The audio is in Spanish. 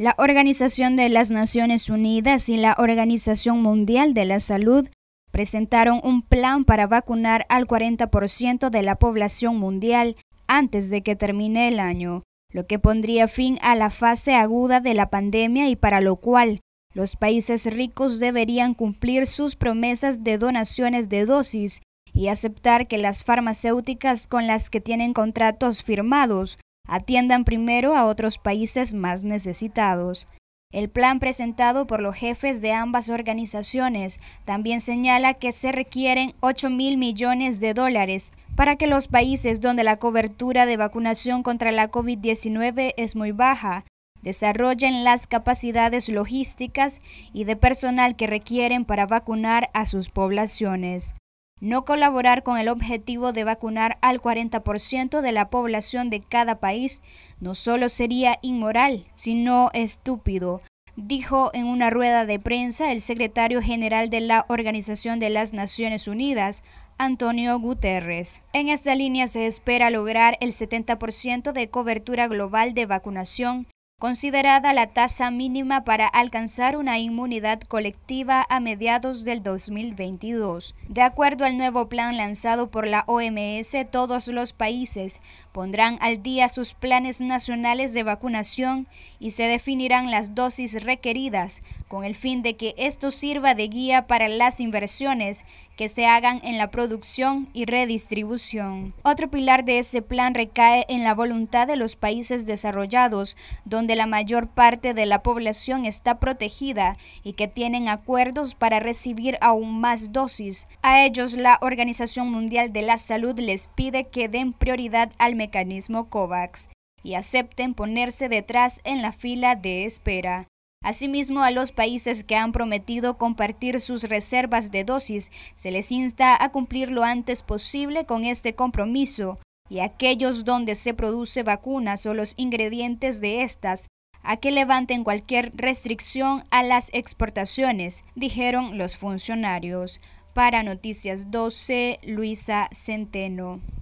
La Organización de las Naciones Unidas y la Organización Mundial de la Salud presentaron un plan para vacunar al 40% de la población mundial antes de que termine el año, lo que pondría fin a la fase aguda de la pandemia y para lo cual los países ricos deberían cumplir sus promesas de donaciones de dosis y aceptar que las farmacéuticas con las que tienen contratos firmados Atiendan primero a otros países más necesitados. El plan presentado por los jefes de ambas organizaciones también señala que se requieren 8 mil millones de dólares para que los países donde la cobertura de vacunación contra la COVID-19 es muy baja desarrollen las capacidades logísticas y de personal que requieren para vacunar a sus poblaciones no colaborar con el objetivo de vacunar al 40% de la población de cada país no solo sería inmoral, sino estúpido, dijo en una rueda de prensa el secretario general de la Organización de las Naciones Unidas, Antonio Guterres. En esta línea se espera lograr el 70% de cobertura global de vacunación considerada la tasa mínima para alcanzar una inmunidad colectiva a mediados del 2022. De acuerdo al nuevo plan lanzado por la OMS, todos los países pondrán al día sus planes nacionales de vacunación y se definirán las dosis requeridas con el fin de que esto sirva de guía para las inversiones que se hagan en la producción y redistribución. Otro pilar de este plan recae en la voluntad de los países desarrollados, donde la mayor parte de la población está protegida y que tienen acuerdos para recibir aún más dosis. A ellos la Organización Mundial de la Salud les pide que den prioridad al mecanismo COVAX y acepten ponerse detrás en la fila de espera. Asimismo, a los países que han prometido compartir sus reservas de dosis, se les insta a cumplir lo antes posible con este compromiso, y aquellos donde se produce vacunas o los ingredientes de estas a que levanten cualquier restricción a las exportaciones, dijeron los funcionarios. Para Noticias 12, Luisa Centeno.